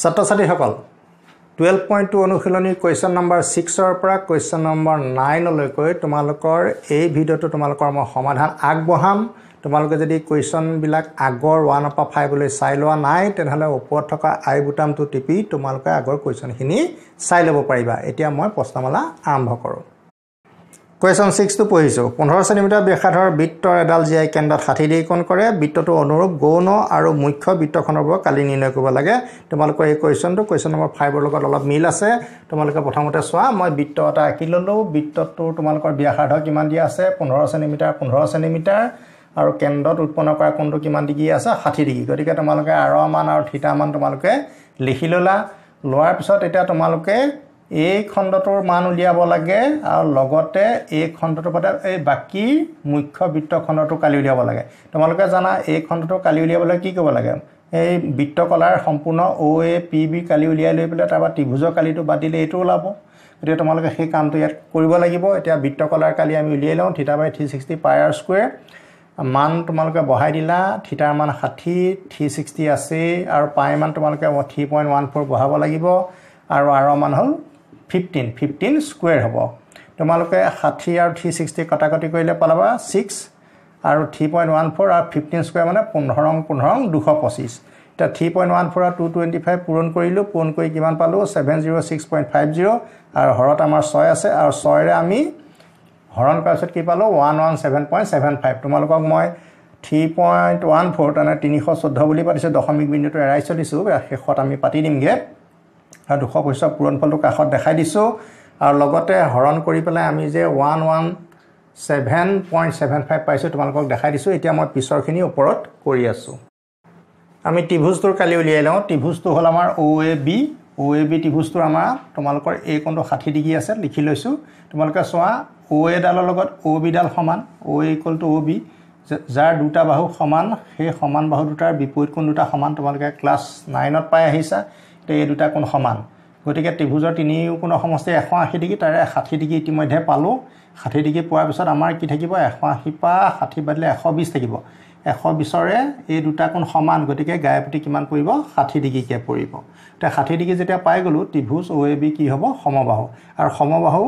ছাত্ৰ ছাত্ৰীসকল twelve point two অনুশীলনী কুৱেশ্যন নম্বৰ ছিক্সৰ পৰা কুৱেশ্যন নম্বৰ নাইনলৈকৈ তোমালোকৰ এই ভিডিঅ'টো তোমালোকৰ মই সমাধান আগবঢ়াম তোমালোকে যদি কুৱেশ্যনবিলাক আগৰ ওৱানৰ পৰা ফাইভলৈ চাই লোৱা নাই তেনেহ'লে ওপৰত থকা আই বুটামটো টিপি তোমালোকে আগৰ কুৱেশ্যনখিনি চাই ল'ব পাৰিবা এতিয়া মই প্ৰশ্নমালা আৰম্ভ কৰোঁ কুৱেশ্যন ছিক্সটো পঢ়িছোঁ পোন্ধৰ চেণ্টিমিটাৰ ব্যাসাধৰ বৃত্তৰ এডাল জীয়াই কেন্দ্ৰত ষাঠি ডিগ্ৰী কোণ কৰে বৃত্তটো অনুৰূপ গৌণ আৰু মুখ্য বৃত্তখনৰ পৰা কালি নিৰ্ণয় কৰিব লাগে তোমালোকৰ এই কুৱেশ্যনটো কুৱেশ্যন নম্বৰ ফাইভৰ লগত অলপ মিল আছে তোমালোকে প্ৰথমতে চোৱা মই বৃত্ত এটা আঁকি ল'লোঁ বৃত্তটো তোমালোকৰ ব্যাসাৰ্ধ কিমান দিয়া আছে পোন্ধৰ চেণ্টিমিটাৰ পোন্ধৰ চেণ্টিমিটাৰ আৰু কেন্দ্ৰত উৎপন্ন কৰা কোনটো কিমান ডিগ্ৰী আছে ষাঠি ডিগ্ৰী গতিকে তোমালোকে আৰমান আৰু থিতামান তোমালোকে লিখি ল'লা লোৱাৰ পিছত এতিয়া তোমালোকে এই খণ্ডটোৰ মান উলিয়াব লাগে আৰু লগতে এই খণ্ডটোৰ পৰা এই বাকী মুখ্য বৃত্ত খণ্ডটো কালি উলিয়াব লাগে তোমালোকে জানা এই খণ্ডটো কালি উলিয়াবলৈ কি কৰিব লাগে এই বৃত্তকলাৰ সম্পূৰ্ণ অ' এ পি বি কালি উলিয়াই লৈ পেলাই তাৰপৰা ত্ৰিভুজৰ কালিটো বাদ দিলে এইটো ওলাব গতিকে তোমালোকে সেই কামটো ইয়াত কৰিব লাগিব এতিয়া বৃত্তকলাৰ কালি আমি উলিয়াই লওঁ theta by three sixty pi r square মান তোমালোকে বঢ়াই দিলা থিতাৰ মান ষাঠি থ্ৰী ছিক্সটি আছেই আৰু পাই মান তোমালোকে থ্ৰী পইণ্ট ওৱান ফ'ৰ বঢ়াব লাগিব আৰু আৰ মান হ'ল ফিফটিন ফিফটিন স্কুৱেৰ হ'ব তোমালোকে ষাঠি আৰু থ্ৰী ছিক্সটি কটাকটি কৰিলে পালাবা ছিক্স আৰু থ্ৰী পইণ্ট ওৱান ফ'ৰ আৰু ফিফটিন স্কুৱেৰ মানে পোন্ধৰ ৰং পোন্ধৰ ৰং দুশ পঁচিছ এতিয়া থ্ৰী পইণ্ট ওৱান ফ'ৰ আৰু টু টুৱেণ্টি ফাইভ পূৰণ কৰিলোঁ পূৰণ কৰি কিমান পালোঁ seven zero' six point five zero' আৰু হৰত আমাৰ ছয় আছে আৰু ছয়ৰে আমি হৰণ কৰাৰ পিছত কি পালোঁ one one seven point seven five তোমালোকক মই থ্ৰী পইণ্ট ওৱান ফ'ৰ তাৰমানে তিনিশ চৈধ্য বুলি পাতিছোঁ দশমিক বিন্দুটো এৰাই চলিছোঁ শেষত আমি পাতি দিমগৈ আৰু দুশ পঁচিছৰ পূৰণ ফলটো কাষত দেখাই দিছোঁ আৰু লগতে হৰণ কৰি পেলাই আমি যে one one seven point seven five পাইছোঁ তোমালোকক দেখাই দিছোঁ এতিয়া মই পিছৰখিনি ওপৰত কৰি আছোঁ আমি ত্ৰিভুজটোৰ কালি উলিয়াই লওঁ ত্ৰিভুজটো হ'ল আমাৰ অ' A B O' A B ত্ৰিভুজটোৰ আমাৰ তোমালোকৰ এই কোনটো ষাঠি ডিগ্ৰী আছে লিখি লৈছোঁ তোমালোকে চোৱা অ' এডালৰ লগত অ' বিডাল সমান O' equal to O' B যাৰ দুটা বাহু সমান সেই সমান বাহু দুটাৰ বিপৰীত কোন দুটা সমান তোমালোকে ক্লাছ নাইনত পাই আহিছা তে এই দুটা কোণ সমান গতিকে ত্ৰিভুজৰ তিনি কোনো সমষ্টি এশ আশী ডিগ্ৰী তাৰে ষাঠি ডিগ্ৰী ইতিমধ্যে পালোঁ ষাঠি ডিগ্ৰী পোৱাৰ পিছত আমাৰ কি থাকিব এশ আশীৰ পৰা ষাঠি বাদ দিলে এশ বিছ থাকিব এশ বিছৰে এই দুটা কোণ সমান গতিকে গাই প্ৰতি কিমান পৰিব ষাঠি ডিগ্ৰীকৈ পৰিব তে ষাঠি ডিগ্ৰী যেতিয়া পাই গ'লোঁ ত্ৰিভুজ অ' এ বি কি হ'ব সমবাহু আৰু সমবাহু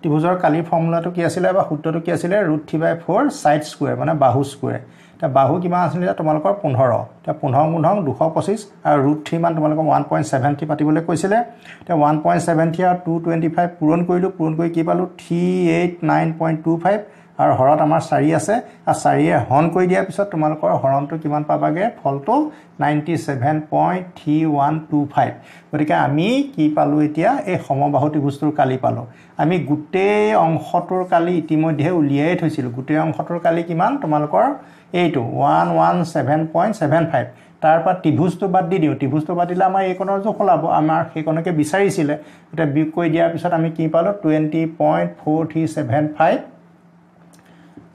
ত্ৰিভুজৰ কালিৰ ফৰ্মুলাটো কি আছিলে বা সূত্ৰটো কি আছিলে root three by four side square মানে বাহু স্কুৱেৰ এতিয়া বাহু কিমান আছিলে এতিয়া তোমালোকৰ পোন্ধৰ এতিয়া পোন্ধৰ পোন্ধৰ দুশ পঁচিছ আৰু ৰুট থ্ৰী মান তোমালোকক ওৱান পইণ্ট ছেভেন থ্ৰী পাতিবলৈ কৈছিলে এতিয়া ওৱান পইণ্ট ছেভেন থ্ৰী আৰু টু টুৱেণ্টি ফাইভ পূৰণ কৰিলোঁ পূৰণ কৰি কি পালোঁ three eight nine point two five আৰু হৰত আমাৰ চাৰি আছে আৰু চাৰিয়ে হৰণ কৰি দিয়াৰ পিছত তোমালোকৰ হৰণটো কিমান পাবাগে ফলটো ninety seven point three one two five গতিকে আমি কি পালোঁ এতিয়া এই সমবাহু ত্ৰিভুজটোৰ কালি পালোঁ আমি গোটেই অংশটোৰ কালি ইতিমধ্যে উলিয়াই থৈছিলোঁ গোটেই অংশটোৰ কালি কিমান তোমালোকৰ এইটো one one seven point seven five তাৰপৰা ত্ৰিভুজটো বাদ দি দিওঁ ত্ৰিভুজটো বাদ দিলে আমাৰ এইকণৰ জোখ ওলাব আমাৰ সেইকণকে বিচাৰিছিলে এতিয়া বিয়োগ কৰি দিয়াৰ পিছত আমি কি পালোঁ twenty point four three seven five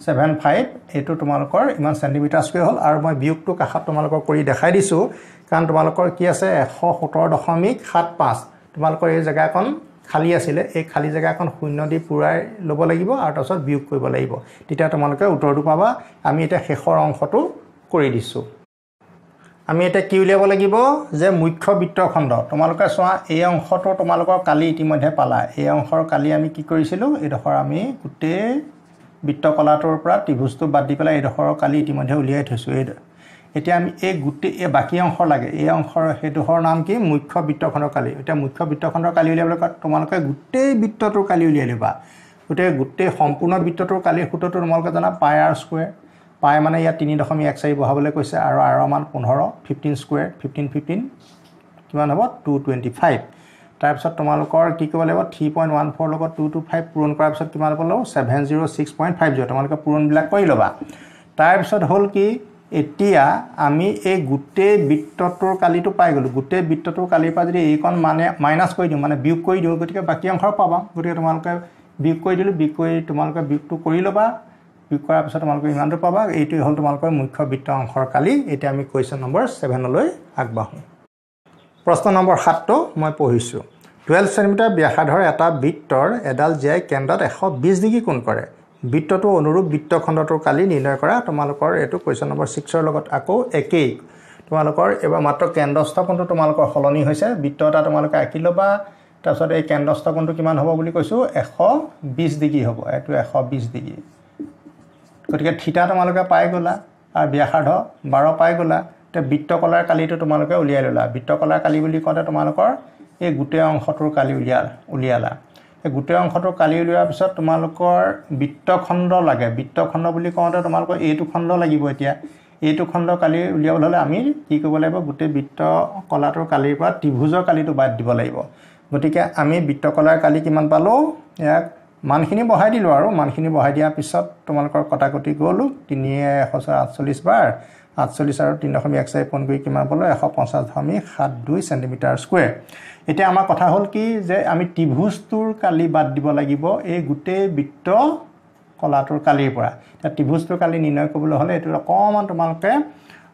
seven five এইটো তোমালোকৰ ইমান চেণ্টিমিটাৰ স্কুৱেৰ হ'ল আৰু মই বিয়োগটো কাষত তোমালোকৰ কৰি দেখাই দিছোঁ কাৰণ তোমালোকৰ কি আছে এশ সোতৰ দশমিক সাত পাঁচ তোমালোকৰ এই জেগাকণ খালী আছিলে এই খালী জেগাকণ শূন্য দি পূৰাই ল'ব লাগিব আৰু তাৰপিছত বিয়োগ কৰিব লাগিব তেতিয়া তোমালোকে উত্তৰটো পাবা আমি এতিয়া শেষৰ অংশটো কৰি দিছোঁ আমি এতিয়া কি উলিয়াব লাগিব যে মুখ্য বিত্তখণ্ড তোমালোকে চোৱা এই অংশটো তোমালোকৰ কালি ইতিমধ্যে পালা এই অংশৰ কালি আমি কি কৰিছিলোঁ এইডোখৰ আমি গোটেই কলাটোৰ পৰা ত্ৰিভুজটো বাদ দি পেলাই এইডোখৰ কালি ইতিমধ্যে উলিয়াই থৈছোঁ এই এতিয়া আমি এই গোটেই এই বাকী অংশ লাগে এই অংশৰ সেইডোখৰ নাম কি মুখ্য বৃত্তখণ্ডৰ কালি এতিয়া মুখ্য বৃত্তখণ্ডৰ কালি উলিয়াবলৈ কোৱা তোমালোকে গোটেই বৃত্তটোৰ কালি উলিয়াই ল'বা গোটেই গোটেই সম্পূৰ্ণ বৃত্তটোৰ কালি সূত্ৰটো তোমালোকে জানা পাই আৰ স্কুৱেৰ পাই মানে ইয়াত তিনি দশমিক এক চাৰি বঢ়াবলৈ কৈছে আৰু আৰমান পোন্ধৰ ফিফটিন স্কুৱেৰ ফিফটিন ফিফটিন কিমান হ'ব টু টুৱেণ্টি ফাইভ তাৰপিছত তোমালোকৰ কি কৰিব লাগিব থ্ৰী পইণ্ট ওৱান ফ'ৰ লগত টু টু ফাইভ পূৰণ কৰাৰ পিছত কিমান লগত ল'ব seven zero' six point five zero' তোমালোকে পূৰণবিলাক কৰি ল'বা তাৰপিছত হ'ল কি এতিয়া আমি এই গোটেই বৃত্তটোৰ কালিটো পাই গ'লোঁ গোটেই বৃত্তটোৰ কালিৰ পৰা যদি এইকণ মানে মাইনাছ কৰি দিওঁ মানে বিয়োগ কৰি দিওঁ গতিকে বাকী অংশ পাবা গতিকে তোমালোকে বিয়োগ কৰি দিলোঁ বিয়োগ কৰি তোমালোকে বিয়োগটো কৰি ল'বা বিয়োগ কৰাৰ পিছত তোমালোকে ইমানটো পাবা এইটোৱেই হ'ল তোমালোকৰ মুখ্য বৃত্ত অংশৰ কালি এতিয়া আমি কুৱেশ্যন নম্বৰ ছেভেনলৈ আগবাঢ়োঁ প্ৰশ্ন নম্বৰ সাতটো মই পঢ়িছোঁ টুৱেলভ চেণ্টিমিটাৰ ব্যাসাধৰ এটা বৃত্তৰ এডাল জীয়াই কেন্দ্ৰত এশ বিছ ডিগ্ৰী কোন কৰে বৃত্তটো অনুৰূপ বৃত্ত খণ্ডটোৰ কালি নিৰ্ণয় কৰা তোমালোকৰ এইটো কুৱেশ্যন নম্বৰ ছিক্সৰ লগত আকৌ একেই তোমালোকৰ এইবাৰ মাত্ৰ কেন্দ্ৰস্থ কোণটো তোমালোকৰ সলনি হৈছে বৃত্ত এটা তোমালোকে আঁকি ল'বা তাৰপিছত এই কেন্দ্ৰস্থ কোণটো কিমান হ'ব বুলি কৈছোঁ এশ বিছ ডিগ্ৰী হ'ব এইটো এশ বিছ ডিগ্ৰী গতিকে থিতা তোমালোকে পাই গ'লা আৰু ব্যাসাৰ্ধ বাৰ পাই গ'লা এতিয়া বৃত্তকলাৰ কালিটো তোমালোকে উলিয়াই ল'লা বৃত্তকলাৰ কালি বুলি কওঁতে তোমালোকৰ এই গোটেই অংশটোৰ কালি উলিয়াল উলিয়ালা এই গোটেই অংশটোৰ কালি উলিওৱাৰ পিছত তোমালোকৰ বৃত্তখণ্ড লাগে বৃত্তখণ্ড বুলি কওঁতে তোমালোকৰ এইটো খণ্ড লাগিব এতিয়া এইটো খণ্ড কালি উলিয়াবলৈ হ'লে আমি কি কৰিব লাগিব গোটেই বৃত্ত কলাটোৰ কালিৰ পৰা ত্ৰিভুজৰ কালিটো বাদ দিব লাগিব গতিকে আমি বৃত্তকলাৰ কালি কিমান পালোঁ ইয়াক মানখিনি বঢ়াই দিলোঁ আৰু মানখিনি বঢ়াই দিয়াৰ পিছত তোমালোকৰ কটাকটি গ'লোঁ তিনি এশ আঠচল্লিছ বাৰ আঠচল্লিছ আৰু তিনি দশমিক এক চাৰি পোন্ধৰ কিমান পালোঁ এশ পঞ্চাছ দশমিক সাত দুই চেণ্টিমিটাৰ স্কুৱেৰ এতিয়া আমাৰ কথা হ'ল কি যে আমি ত্ৰিভুজটোৰ কালি বাদ দিব লাগিব এই গোটেই বৃত্ত কলাটোৰ কালিৰ পৰা এতিয়া ত্ৰিভুজটোৰ কালি নিৰ্ণয় কৰিবলৈ হ'লে এইটো অকণমান তোমালোকে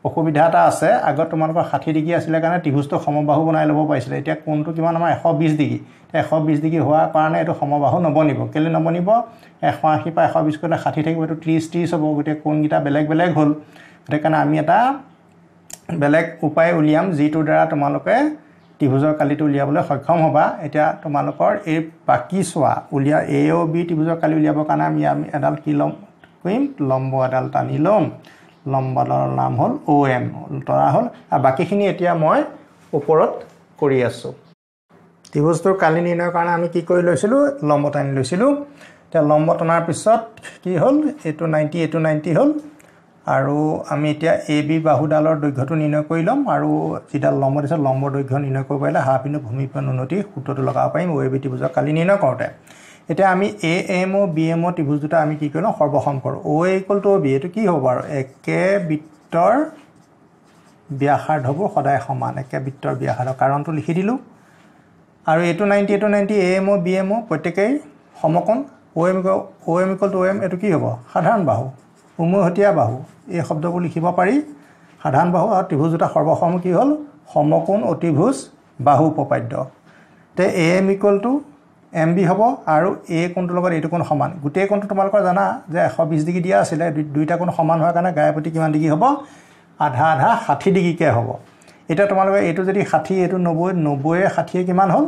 অসুবিধা এটা আছে আগত তোমালোকৰ ষাঠি ডিগ্ৰী আছিলে কাৰণে ত্ৰিভুজটো সমবাহু বনাই ল'ব পাৰিছিলে এতিয়া কোনটো কিমান আমাৰ এশ বিছ ডিগ্ৰী এশ বিছ ডিগ্ৰী হোৱাৰ কাৰণে এইটো সমবাহু নবনিব কেলৈ নবনিব এশ আশীৰ পৰা এশ বিছ কৰিলে ষাঠি থাকিব এইটো ত্ৰিছ ত্ৰিছ হ'ব গতিকে কোনকেইটা বেলেগ বেলেগ হ'ল সেইকাৰণে আমি এটা বেলেগ উপায় উলিয়াম যিটোৰ দ্বাৰা তোমালোকে ত্ৰিভুজৰ কালিটো উলিয়াবলৈ সক্ষম হ'বা এতিয়া তোমালোকৰ এই বাকী চোৱা উলিয়া এ অ' বি ত্ৰিভুজৰ কালি উলিয়াবৰ কাৰণে আমি আমি এডাল কি ল'ম কৰিম লম্ব এডাল টানি ল'ম লম্বাডালৰ নাম হ'ল অ' এম তৰা হ'ল আৰু বাকীখিনি এতিয়া মই ওপৰত কৰি আছোঁ ত্ৰিভুজটোৰ কালি নিৰ্ণয়ৰ কাৰণে আমি কি কৰি লৈছিলোঁ লম্ব টানি লৈছিলোঁ এতিয়া লম্ব টনাৰ পিছত কি হ'ল এইটো নাইণ্টি এইটো নাইণ্টি হ'ল আৰু আমি এতিয়া এ বি বাহুডালৰ দৈৰ্ঘ্যটো নিৰ্ণয় কৰি ল'ম আৰু যিডাল লম্ব দিছে লম্বৰ দৈৰ্ঘ্য নিৰ্ণয় কৰিব পাৰিলে হাফ ইনো ভূমিপন উন্নতি সূত্ৰটো লগাব পাৰিম অ' এ বি ত্ৰিভুজৰ কালি নিৰ্ণয় কৰোঁতে এতিয়া আমি A M O' B M O' ত্ৰিভুজ দুটা আমি কি কৰি লওঁ সৰ্বসম কৰোঁ অ' এ এইকল টু অ' বি এইটো কি হ'ব বাৰু একে বৃত্তৰ ব্যাসাৰ্ধবোৰ সদায় সমান একে বৃত্তৰ ব্যাসাৰ্ধ কাৰণটো লিখি দিলোঁ আৰু এইটো নাইণ্টি এইটো ninety A M O' B M O' প্ৰত্যেকেই সমকোণ O' M O' M equal to O' M এইটো কি হ'ব সাধাৰণ বাহু উমৈহতীয়া বাহু এই শব্দবোৰ লিখিব পাৰি সাধাৰণ বাহু আৰু ত্ৰিভুজ দুটা সৰ্বসম কি হ'ল সমকোণ অতিভুজ বাহু উপপাদ্য তে A M equal to M B হ'ব আৰু এ কোণটোৰ লগত এইটো কোণ সমান গোটেই কোণটো তোমালোকৰ জানা যে এশ বিছ ডিগ্ৰী দিয়া আছিলে দুইটা কোণ সমান হোৱাৰ কাৰণে গায়ে প্ৰতি কিমান ডিগ্ৰী হ'ব আধা আধা ষাঠি ডিগ্ৰীকৈ হ'ব এতিয়া তোমালোকে এইটো যদি ষাঠি এইটো নব্বৈ নব্বৈয়ে ষাঠিয়ে কিমান হ'ল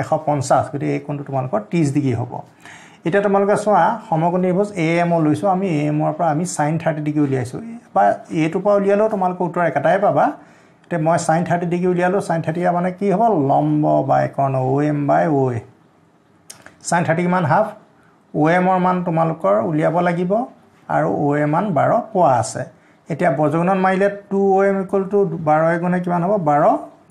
এশ পঞ্চাছ গতিকে এই কোণটো তোমালোকৰ ত্ৰিছ ডিগ্ৰী হ'ব এতিয়া তোমালোকে চোৱা সমগ্ৰ নিৰ্ভোজ এ এম অ' লৈছোঁ আমি এ এমৰ পৰা আমি চাইন থাৰ্টি ডিগ্ৰী উলিয়াইছোঁ বা এইটোৰ পৰা উলিয়ালেও তোমালোকৰ উত্তৰ একেটাই পাবা এতিয়া মই চাইন থাৰ্টি ডিগ্ৰী উলিয়ালোঁ চাইন থাৰ্টি মানে কি হ'ব লম্ব বাই কৰ্ণ অ' এম বাই অ' চাইন থাৰ্টিৰ মান হাফ অ' এমৰ মান তোমালোকৰ উলিয়াব লাগিব আৰু অ' এ মান বাৰ পোৱা আছে এতিয়া বজগুণত মাৰিলে two O' M equal to বাৰ এগুণে কিমান হ'ব বাৰ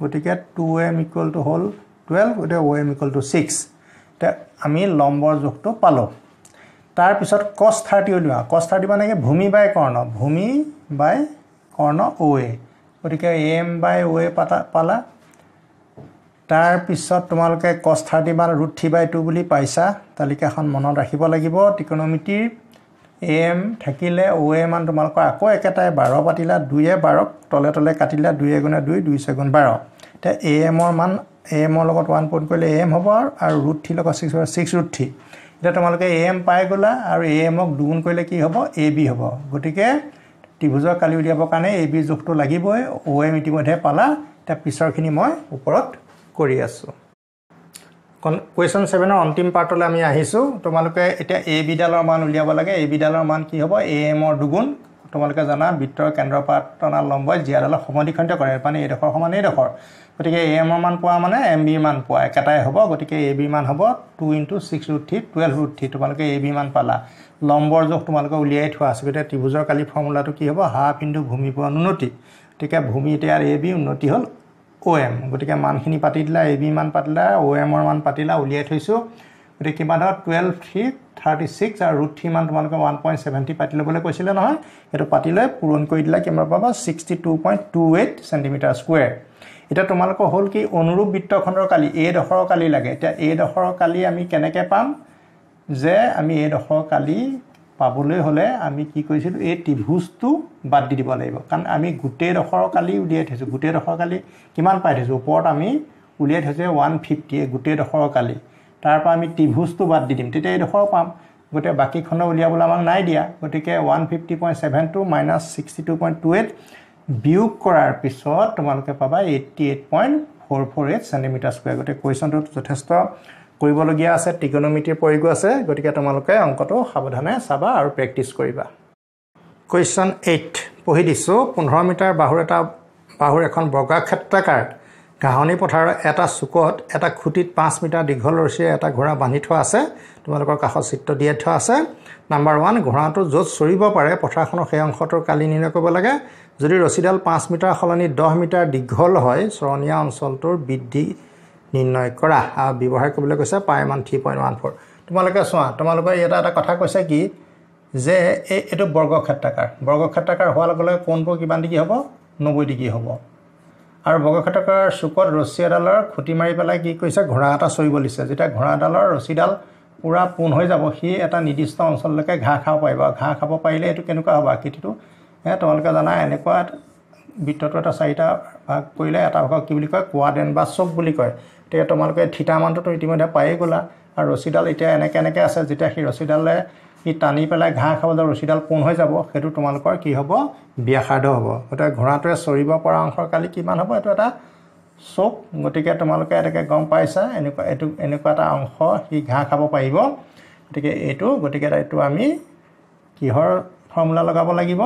গতিকে two O' M equal to হ'ল টুৱেল্ভ গতিকে O' M equal to six এতিয়া আমি লম্বৰ জোখটো পালোঁ তাৰপিছত কচ থাৰ্টি উলিওৱা কচ থাৰ্টি মানে কি ভূমি বাই কৰ্ণ ভূমি বাই কৰ্ণ অ' এ গতিকে এম বাই অ' এ পাতা পালা তাৰপিছত তোমালোকে কষ্ট থাৰ্টি বা ৰুট থ্ৰী বাই টু বুলি পাইছা তালিকাখন মনত ৰাখিব লাগিব ত্ৰিকনমিটিৰ এ এম থাকিলে অ' এ মান তোমালোকৰ আকৌ একেটাই বাৰ পাতিলা দুয়ে বাৰক তলে তলে কাটিলা দুই এগুণে দুই দুই ছয়গুণ বাৰ এতিয়া এ এমৰ মান এ এমৰ লগত ওৱান পইণ্ট কৰিলে এ এম হ'ব আৰু ৰুট থ্ৰী লগত ছিক্স ছিক্স ৰুট থ্ৰী এতিয়া তোমালোকে এ এম পাই গ'লা আৰু এ এমক দুগুণ কৰিলে কি হ'ব এ বি হ'ব গতিকে ত্ৰিভুজৰ কালি উলিয়াবৰ কাৰণে এ বি জোখটো লাগিবই অ' এম ইতিমধ্যে পালা এতিয়া পিছৰখিনি মই ওপৰত কৰি আছোঁ কন কুৱেশ্যন ছেভেনৰ অন্তিম পাৰ্টলৈ আমি আহিছোঁ তোমালোকে এতিয়া এ বিডালৰ মান উলিয়াব লাগে এ বিডালৰ মান কি হ'ব এ এমৰ দুগুণ তোমালোকে জানা বৃত্তৰ কেন্দ্ৰ পাতনাৰ লম্বই জীয়াডালৰ সমদীখণ্ড কৰে মানে এইডোখৰ সমান এইডোখৰ গতিকে এ এমৰ মান পোৱা মানে এম বিৰ মান পোৱা একেটাই হ'ব গতিকে এ বি মান হ'ব two into six root three twelve root three তোমালোকে এ বিৰ মান পালা লম্বৰ জোখ তোমালোকে উলিয়াই থোৱা আছে গতিকে ত্ৰিভুজৰ কালি ফৰ্মুলাটো কি হ'ব হাফ ইণ্টু ভূমি পোৱা উন্নতি গতিকে ভূমি এতিয়া এ বি উন্নতি হ'ল অ' এম গতিকে মানখিনি পাতি দিলা এ বি মান পাতিলা অ' এমৰ মান পাতিলা উলিয়াই থৈছোঁ গতিকে কিমান হয় টুৱেল্ভ থ্ৰী থাৰ্টি ছিক্স আৰু ৰুট থ্ৰী মান তোমালোকে ওৱান পইণ্ট ছেভেণ্টি পাতি ল'বলৈ কৈছিলে নহয় সেইটো পাতি লৈ পূৰণ কৰি দিলা কিমান পাবা sixty two point two eight centimetre square এতিয়া তোমালোকৰ হ'ল কি অনুৰূপ বৃত্তখণ্ডৰ কালি এই ডোখৰৰ কালি লাগে এতিয়া এই ডোখৰৰ কালি আমি কেনেকৈ পাম যে আমি এইডোখৰ কালি পাবলৈ হ'লে আমি কি কৰিছিলোঁ এই ত্ৰিভুজটো বাদ দি দিব লাগিব কাৰণ আমি গোটেই ডোখৰ কালি উলিয়াই থৈছোঁ গোটেই ডোখৰ কালি কিমান পাই থৈছোঁ ওপৰত আমি উলিয়াই থৈছোঁ ওৱান ফিফটি গোটেই ডোখৰ কালি তাৰপৰা আমি ত্ৰিভুজটো বাদ দি দিম তেতিয়া এইডোখৰ পাম গতিকে বাকীখনৰ উলিয়াবলৈ আমাক নাই দিয়া গতিকে one fifty point seven two minus sixty two point two eight বিয়োগ কৰাৰ পিছত তোমালোকে পাবা eighty eight point four four eight centimetre square গতিকে কুৱেশ্যনটোত যথেষ্ট কৰিবলগীয়া আছে ট্ৰিকনমিটিৰ প্ৰয়োগো আছে গতিকে তোমালোকে অংকটো সাৱধানে চাবা আৰু প্ৰেক্টিচ কৰিবা কুৱেশ্যন এইট পঢ়ি দিছোঁ পোন্ধৰ মিটাৰ বাহুৰ এটা বাহুৰ এখন বগাক্ষেত্ৰাকাৰ ঘাঁহনি পথাৰৰ এটা চুকত এটা খুঁটিত পাঁচ মিটাৰ দীঘল ৰচিৰে এটা ঘোঁৰা বান্ধি থোৱা আছে তোমালোকৰ কাষত চিত্ৰ দিয়াই থোৱা আছে নাম্বাৰ ওৱান ঘোঁৰাটো য'ত চৰিব পাৰে পথাৰখনৰ সেই অংশটোৰ কালি নিৰ্ণয় কৰিব লাগে যদি ৰচিডাল পাঁচ মিটাৰ সলনি দহ মিটাৰ দীঘল হয় চৰণীয়া অঞ্চলটোৰ বৃদ্ধি নিৰ্ণয় কৰা আৰু ব্যৱহাৰ কৰিবলৈ কৈছে পাৰ one three point one four তোমালোকে চোৱা তোমালোকে এটা এটা কথা কৈছে কি যে এই এইটো বৰ্গক্ষেত্ৰাকাৰ বৰ্গক্ষেত্ৰাকাৰ হোৱাৰ লগে লগে কোণবোৰ কিমান ডিগ্ৰী হ'ব নব্বৈ ডিগ্ৰী হ'ব আৰু বৰ্গক্ষেত্ৰাকাৰৰ চুকত ৰছী এডালৰ খুটি মাৰি পেলাই কি কৰিছে ঘোঁৰা এটা চৰিব দিছে যেতিয়া ঘোঁৰাডালৰ ৰছীডাল পূৰা পোন হৈ যাব সি এটা নিৰ্দিষ্ট অঞ্চললৈকে ঘাঁহ খাব পাৰিব আৰু ঘাঁহ খাব পাৰিলে এইটো কেনেকুৱা হ'ব আকৃতিটো তোমালোকে জানা এনেকুৱা বৃত্তটো এটা চাৰিটা ভাগ কৰিলে এটা ভাগক কি বুলি কয় কোৱাডেন বা চক বুলি কয় এতিয়া তোমালোকে থিতা মানটোতো ইতিমধ্যে পায়ে গ'লা আৰু ৰছীডাল এতিয়া এনেকৈ এনেকৈ আছে যেতিয়া সেই ৰছীডালে সি টানি পেলাই ঘাঁহ খাবলৈ ৰছীডাল পোন হৈ যাব সেইটো তোমালোকৰ কি হ'ব ব্যাসাৰ্ধ হ'ব গতিকে ঘোঁৰাটোৱে চৰিব পৰা অংশৰ কালি কিমান হ'ব এইটো এটা চক গতিকে তোমালোকে এনেকৈ গম পাইছা এনেকুৱা এইটো এনেকুৱা এটা অংশ সি ঘাঁহ খাব পাৰিব গতিকে এইটো গতিকে এইটো আমি কিহৰ ফৰ্মুলা লগাব লাগিব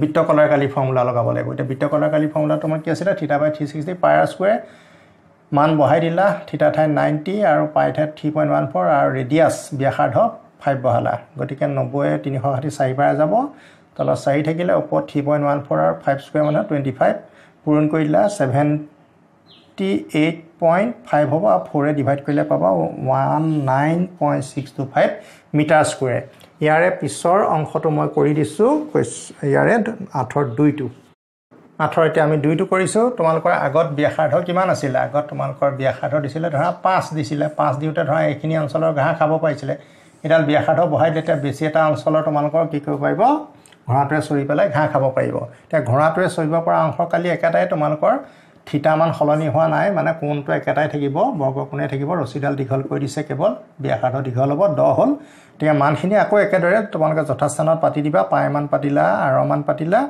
বৃত্ত কলাৰ কালি ফৰ্মুলা লগাব লাগিব এতিয়া বৃত্ত কলাৰ কালি ফৰ্মুলা তোমাৰ কি আছিলে theta by three sixty pi r square মান বঢ়াই দিলা থিটা ঠাই নাইণ্টি আৰু পাই ঠাই থ্ৰী পইণ্ট ওৱান ফ'ৰ আৰু ৰেডিয়াছ ব্যাসাৰ্ধ ফাইভ বহালা গতিকে নব্বৈ তিনিশ ষাঠি চাৰি পাৰে যাব তলত চাৰি থাকিলে ওপৰত থ্ৰী পইণ্ট ওৱান ফ'ৰ আৰু ফাইভ স্কুৱেৰ মানে টুৱেণ্টি ফাইভ পূৰণ কৰি দিলা ছেভেণ্টি এইট পইণ্ট ফাইভ হ'ব আৰু ফ'ৰে ডিভাইড কৰিলে পাবা one nine point six two five metre square ইয়াৰে পিছৰ অংশটো মই কৰি দিছোঁ ইয়াৰে আঠৰ দুইটো আঠৰ এতিয়া আমি দুইটো কৰিছোঁ তোমালোকৰ আগত ব্যাসাৰ্ধ কিমান আছিলে আগত তোমালোকৰ ব্যাসাৰ্ধ দিছিলে ধৰা পাঁচ দিছিলে পাঁচ দিওঁতে ধৰা এইখিনি অঞ্চলৰ ঘাঁহ খাব পাৰিছিলে এতিয়া ব্যাসাৰ্ধ বহাই দিলে এতিয়া বেছি এটা অঞ্চলৰ তোমালোকৰ কি কৰিব পাৰিব ঘোঁৰাটোৱে চৰি পেলাই ঘাঁহ খাব পাৰিব এতিয়া ঘোঁৰাটোৱে চৰিব পৰা অংশ কালি একেটাই তোমালোকৰ থিতামান সলনি হোৱা নাই মানে কোণটো একেটাই থাকিব বৰ্গকোণে থাকিব ৰছীডাল দীঘল কৰি দিছে কেৱল ব্যাসাৰ্ধ দীঘল হ'ব দহ হ'ল তেতিয়া মানখিনি আকৌ একেদৰে তোমালোকে যথাস্থানত পাতি দিবা পায়মান পাতিলা আৰমান পাতিলা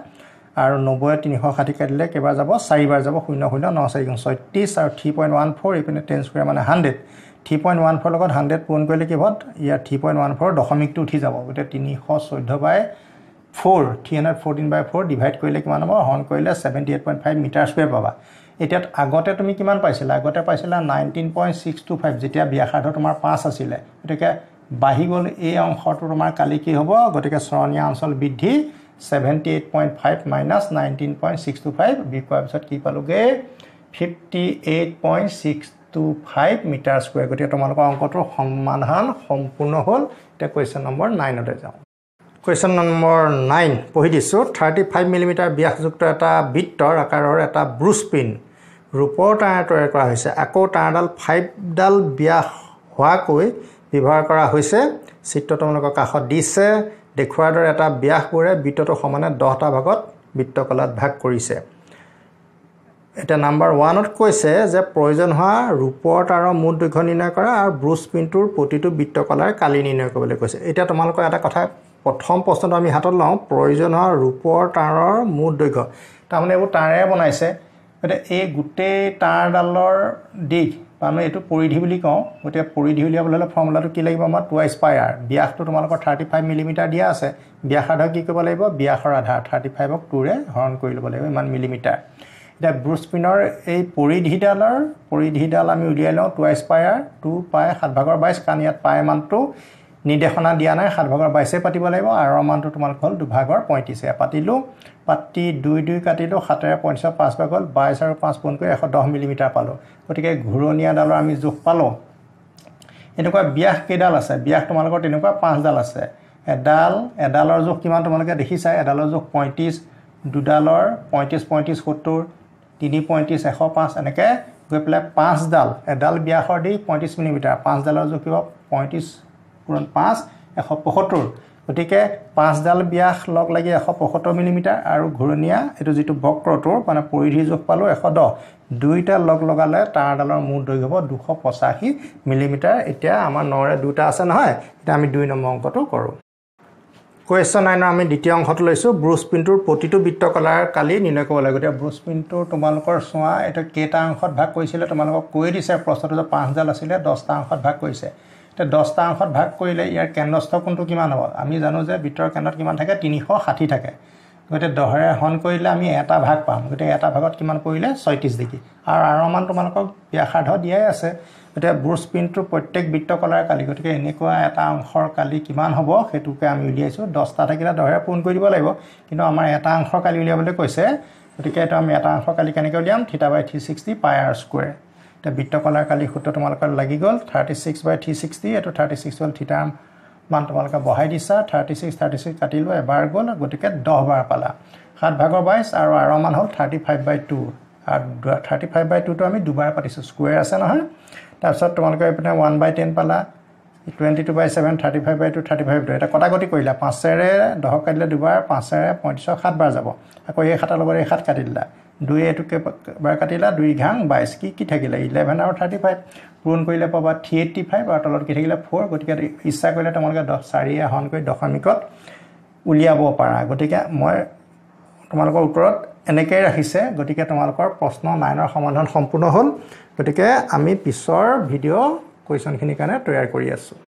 আৰু নব্বৈ তিনিশ ষাঠি কাটিলে কেইবাৰ যাব চাৰিবাৰ যাব শূন্য শূন্য ন চাৰি গুণ ছয়ত্ৰিছ আৰু থ্ৰী পইণ্ট ওৱান ফ'ৰ এইপিনে টেন স্কুৱেৰ মানে hundred three point one four লগত হাণ্ড্ৰেড পূৰণ কৰিলে কি হ'ল ইয়াৰ থ্ৰী পইণ্ট ওৱান ফ'ৰ দশমিকটো উঠি যাব গতিকে তিনিশ চৈধ্য by four three hundred fourteen by four divide কৰিলে কিমান হ'ব হৰ্ণ কৰিলে seventy eight point five metre square পাবা এতিয়া আগতে তুমি কিমান পাইছিলা আগতে পাইছিলা nineteen point six two five যেতিয়া ব্যাসাৰ্ধ তোমাৰ পাঁচ আছিলে গতিকে বাঢ়ি গ'ল এই অংশটো তোমাৰ কালি কি হ'ব গতিকে চৰণীয়া অঞ্চল বৃদ্ধি seventy eight point five minus nineteen point six two five বি পোৱাৰ পিছত কি পালোগৈ fifty eight point six two five metre square গতিকে তোমালোকৰ অংকটোৰ সমাধান সম্পূৰ্ণ হ'ল এতিয়া কুৱেশ্যন নম্বৰ নাইনতে যাওঁ কুৱেশ্যন নম্বৰ নাইন পঢ়ি দিছোঁ থাৰ্টি ফাইভ মিলিমিটাৰ ব্যাসযুক্ত এটা বৃত্তৰ আকাৰৰ এটা ব্ৰুচপিন ৰূপৰ তাঁৰ তৈয়াৰ কৰা হৈছে আকৌ তাঁৰডাল ফাইভডাল ব্যাস হোৱাকৈ ব্যৱহাৰ কৰা হৈছে চিত্ৰ তোমালোকৰ কাষত দিছে দেখুওৱাৰ দৰে এটা ব্যাসবোৰে বৃত্তটো সমানে দহটা ভাগত বৃত্তকলাত ভাগ কৰিছে এতিয়া নাম্বাৰ ওৱানত কৈছে যে প্ৰয়োজন হোৱা ৰূপৰ তাঁৰৰ মূল দৈৰ্ঘ্য নিৰ্ণয় কৰা আৰু ব্ৰুচপিনটোৰ প্ৰতিটো বৃত্তকলাৰ কালি নিৰ্ণয় কৰিবলৈ কৈছে এতিয়া তোমালোকৰ এটা কথা প্ৰথম প্ৰশ্নটো আমি হাতত লওঁ প্ৰয়োজন হোৱা ৰূপৰ তাঁৰৰ মুঠ দৈৰ্ঘ্য তাৰমানে এইবোৰ তাঁৰে বনাইছে গতিকে এই গোটেই তাঁৰডালৰ দিশ আমি এইটো পৰিধি বুলি কওঁ গতিকে পৰিধি উলিয়াবলৈ হ'লে ফৰ্মুলাটো কি লাগিব আমাৰ টু স্পাইৰ ব্যাসটো তোমালোকৰ থাৰ্টি ফাইভ মিলিমিটাৰ দিয়া আছে ব্যাস আধাৰ কি কৰিব লাগিব ব্যাসৰ আধাৰ থাৰ্টি ফাইভক টুৰে হৰণ কৰি ল'ব লাগিব ইমান মিলিমিটাৰ এতিয়া ব্ৰুচপিনৰ এই পৰিধিডালৰ পৰিধিডাল আমি উলিয়াই লওঁ টু স্পাইৰ টু পাই সাত ভাগৰ বাইছ কাৰণ ইয়াত পাই মানটো নিৰ্দেশনা দিয়া নাই সাতভাগৰ বাইছে পাতিব লাগিব আৰু আমাৰটো তোমালোক হ'ল দুভাগৰ পঁয়ত্ৰিছে পাতিলোঁ পাতি দুই দুই কাটিলোঁ সাতেৰে পঞ্চাছ পাঁচ ভাগ হ'ল বাইছ আৰু পাঁচ পোন কৰি এশ দহ মিলিমিটাৰ পালোঁ গতিকে ঘূৰণীয়াডালৰ আমি জোখ পালোঁ এনেকুৱা ব্যাস কেইডাল আছে ব্যাস তোমালোকৰ তেনেকুৱা পাঁচডাল আছে এডাল এডালৰ জোখ কিমান তোমালোকে দেখিছাই এডালৰ জোখ পঁয়ত্ৰিছ দুডালৰ পঁয়ত্ৰিছ পঁয়ত্ৰিছ সত্তৰ তিনি পঁয়ত্ৰিছ এশ পাঁচ এনেকৈ গৈ পেলাই পাঁচডাল এডাল ব্যাসৰ দি পঁয়ত্ৰিছ মিলিমিটাৰ পাঁচডালৰ জোখ কিবা পঁয়ত্ৰিছ পূৰণ পাঁচ এশ পঁয়সত্তৰ গতিকে পাঁচডাল ব্যাস লগ লাগি এশ পঁয়সত্তৰ মিলিমিটাৰ আৰু ঘূৰণীয়া এইটো যিটো বক্ৰটোৰ মানে পৰিধিৰ জোখ পালোঁ এশ দহ দুয়োটা লগ লগালে তাঁৰডালৰ মূৰ দৈৰ্ঘ্য হ'ব দুশ পঁচাশী মিলিমিটাৰ এতিয়া আমাৰ নৰে দুটা আছে নহয় এতিয়া আমি দুই নম্বৰ অংকটো কৰোঁ কুৱেশ্যন নাইনৰ আমি দ্বিতীয় অংশটো লৈছোঁ ব্ৰুছ পিণ্টটোৰ প্ৰতিটো বৃত্তকলাৰ কালি নিৰ্ণয় কৰিব লাগে গতিকে ব্ৰুছ পিণ্টটোৰ তোমালোকৰ চোৱা এইটো কেইটা অংশত ভাগ কৰিছিলে তোমালোকক কৈয়ে দিছে প্ৰশ্নটো যে পাঁচডাল আছিলে দহটা অংশত ভাগ কৰিছে এতিয়া দহটা অংশত ভাগ কৰিলে ইয়াৰ কেন্দ্ৰস্থ কোনটো কিমান হ'ব আমি জানো যে বিত্তৰ কেন্দ্ৰত কিমান থাকে তিনিশ ষাঠি থাকে গতিকে দহেৰে হন কৰিলে আমি এটা ভাগ পাম গতিকে এটা ভাগত কিমান পৰিলে ছয়ত্ৰিছ ডিগ্ৰী আৰু আৰু মান তোমালোকক ব্যাসাৰ্ধ দিয়াই আছে গতিকে ব্ৰুছ পিণ্টটো প্ৰত্যেক বৃত্ত কলাৰ কালি গতিকে এনেকুৱা এটা অংশৰ কালি কিমান হ'ব সেইটোকে আমি উলিয়াইছোঁ দহটা থাকিলে দহেৰে পূৰণ কৰি দিব লাগিব কিন্তু আমাৰ এটা অংশৰ কালি উলিয়াবলৈ কৈছে গতিকে এইটো আমি এটা অংশ কালি কেনেকৈ উলিয়াম theta by three sixty pi r square এতিয়া বৃত্তকলাৰ কালি সূত্ৰ তোমালোকৰ লাগি গ'ল thirty six by three sixty এইটো থাৰ্টি ছিক্স হ'ল থিতাম মান তোমালোকে বঢ়াই দিছা থাৰ্টি ছিক্স থাৰ্টি ছিক্স কাটি লোৱা এবাৰ গ'ল গতিকে দহবাৰ পালা সাত ভাগৰ বাইছ আৰু আৰু মান হ'ল থাৰ্টি ফাইভ বাই টু আৰু থাৰ্টি ফাইভ বাই টুটো আমি দুবাৰ পাতিছোঁ স্কুৱেৰ আছে নহয় তাৰপিছত তোমালোকে এইপিনে ওৱান বাই টেন পালা twenty two by seven thirty five by two thirty five two এটা কটাকটি কৰিলা পাঁচেৰে দহ কাটিলে দুবাৰ পাঁচেৰে পঁয়ত্ৰিছৰ সাতবাৰ যাব আকৌ এই সাতৰ লগত এই সাত কাটি দিলা দুই এইটো বাৰ কাটিলা দুই ঘাং বাইছ কি কি থাকিলে ইলেভেন আৰু থাৰ্টি ফাইভ পূৰণ কৰিলে পাবা থ্ৰী এইটটি ফাইভ আৰু তলত কি থাকিলে ফ'ৰ গতিকে ইচ্ছা কৰিলে তোমালোকে দহ চাৰি আহৰণ কৰি দশমিকত উলিয়াব পাৰা গতিকে মই তোমালোকৰ উত্তৰত এনেকৈয়ে ৰাখিছে গতিকে তোমালোকৰ প্ৰশ্ন নাইনৰ সমাধান সম্পূৰ্ণ হ'ল গতিকে আমি পিছৰ ভিডিঅ' কুৱেশ্যনখিনিৰ কাৰণে তৈয়াৰ কৰি আছোঁ